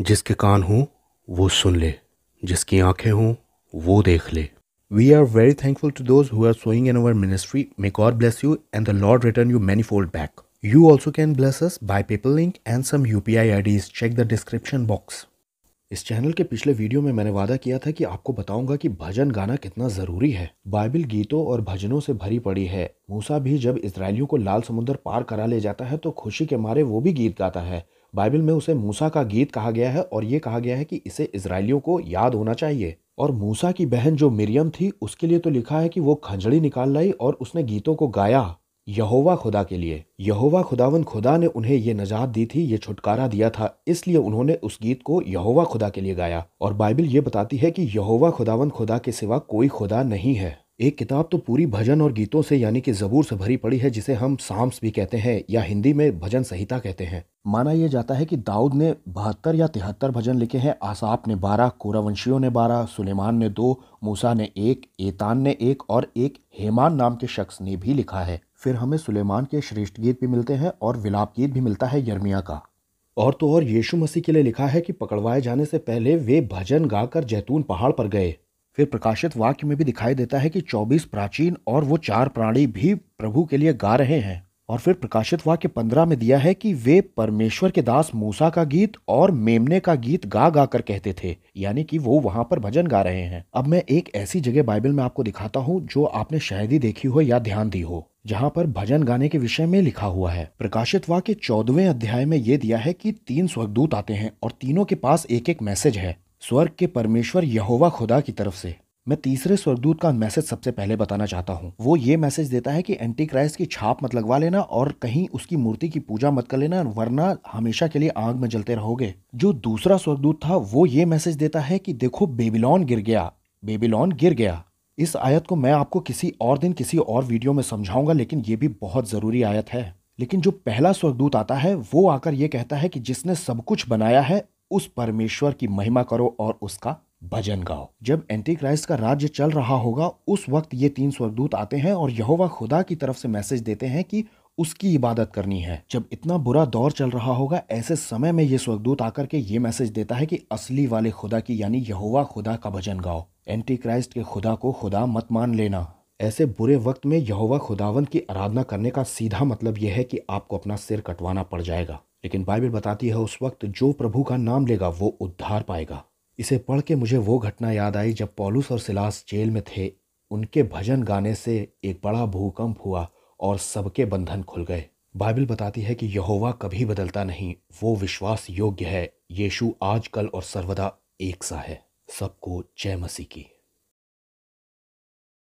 जिसके कान हों वो सुन ले जिसकी आंखें हों वो देख ले we are very thankful to those who sowing in our ministry may God bless you and the Lord return you many fold back you also can bless us by PayPal link and some U P I I D check the description box इस channel के पिछले video में मैंने वादा किया था कि आपको बताऊंगा कि भजन गाना कितना ज़रूरी है बाइबल गीतों और भजनों से भरी पड़ी है मूसा भी जब इसराइलियों को लाल समुद्र पार करा ले जाता है तो खुशी के मारे वो भी गीत गाता है बाइबल में उसे मूसा का गीत कहा गया है और ये कहा गया है कि इसे इसराइलियों को याद होना चाहिए और मूसा की बहन जो मिरियम थी उसके लिए तो लिखा है कि वो खंजड़ी निकाल लाई और उसने गीतों को गाया यहोवा खुदा के लिए यहोवा खुदावन खुदा ने उन्हें ये नजात दी थी ये छुटकारा दिया था इसलिए उन्होंने उस गीत को यहोवा खुदा के लिए गाया और बाइबल ये बताती है कि यहोवा खुदावन खुदा के सिवा कोई खुदा नहीं है एक किताब तो पूरी भजन और गीतों से यानी कि जबूर से भरी पड़ी है जिसे हम साम्स भी कहते हैं या हिंदी में भजन संहिता कहते हैं माना यह जाता है कि दाऊद ने बहत्तर या तिहत्तर भजन लिखे हैं आसाफ ने बारह कोरावंशियों ने बारह सुलेमान ने दो मूसा ने एक एतान ने एक और एक हेमान नाम के शख्स ने भी लिखा है फिर हमें सुलेमान के श्रेष्ठ गीत भी मिलते हैं और विलाप गीत भी मिलता है यर्मिया का और तो और यीशु मसीह के लिए लिखा है कि पकड़वाए जाने से पहले वे भजन गाकर जैतून पहाड़ पर गए फिर प्रकाशित वाक्य में भी दिखाई देता है कि चौबीस प्राचीन और वो चार प्राणी भी प्रभु के लिए गा रहे हैं और फिर प्रकाशित वाक्य पंद्रह में दिया है कि वे परमेश्वर के दास मूसा का गीत और मेमने का गीत गा गा कर कहते थे यानी कि वो वहां पर भजन गा रहे हैं अब मैं एक ऐसी जगह बाइबल में आपको दिखाता हूँ जो आपने शायद ही देखी हो या ध्यान दी हो जहाँ पर भजन गाने के विषय में लिखा हुआ है प्रकाशित वाक्य चौदवें अध्याय में ये दिया है कि तीन स्वर्गदूत आते हैं और तीनों के पास एक एक मैसेज है स्वर्ग के परमेश्वर यहोवा खुदा की तरफ से मैं तीसरे स्वर्गदूत का मैसेज सबसे पहले बताना चाहता हूँ वो ये मैसेज देता है कि एंटी क्राइस्ट की छाप मत लगवा लेना और कहीं उसकी मूर्ति की पूजा मत कर लेना वरना हमेशा के लिए आग में जलते रहोगे जो दूसरा स्वर्गदूत था वो ये मैसेज देता है कि देखो बेबीलोन गिर गया बेबीलोन गिर गया इस आयत को मैं आपको किसी और दिन किसी और वीडियो में समझाऊंगा लेकिन ये भी बहुत ज़रूरी आयत है लेकिन जो पहला स्वर्गदूत आता है वो आकर ये कहता है कि जिसने सब कुछ बनाया है उस परमेश्वर की महिमा करो और उसका भजन गाओ जब एंटी क्राइस्ट का राज्य चल रहा होगा उस वक्त ये तीन स्वर्गदूत आते हैं और यहोवा खुदा की तरफ से मैसेज देते हैं कि उसकी इबादत करनी है जब इतना बुरा दौर चल रहा होगा ऐसे समय में ये स्वर्गदूत आकर के ये मैसेज देता है कि असली वाले खुदा की यानी यहोवा खुदा का भजन गाओ एंटी क्राइस्ट के खुदा को खुदा मत मान लेना ऐसे बुरे वक्त में यहोवा खुदावन की आराधना करने का सीधा मतलब यह है कि आपको अपना सिर कटवाना पड़ जाएगा लेकिन बाइबल बताती है उस वक्त जो प्रभु का नाम लेगा वो उद्धार पाएगा इसे पढ़ के मुझे वो घटना याद आई जब पॉलुस और सिलास जेल में थे उनके भजन गाने से एक बड़ा भूकंप हुआ और सबके बंधन खुल गए बाइबल बताती है कि यहोवा कभी बदलता नहीं वो विश्वास योग्य है यीशु कल और सर्वदा एक सा है सबको जय मसीह की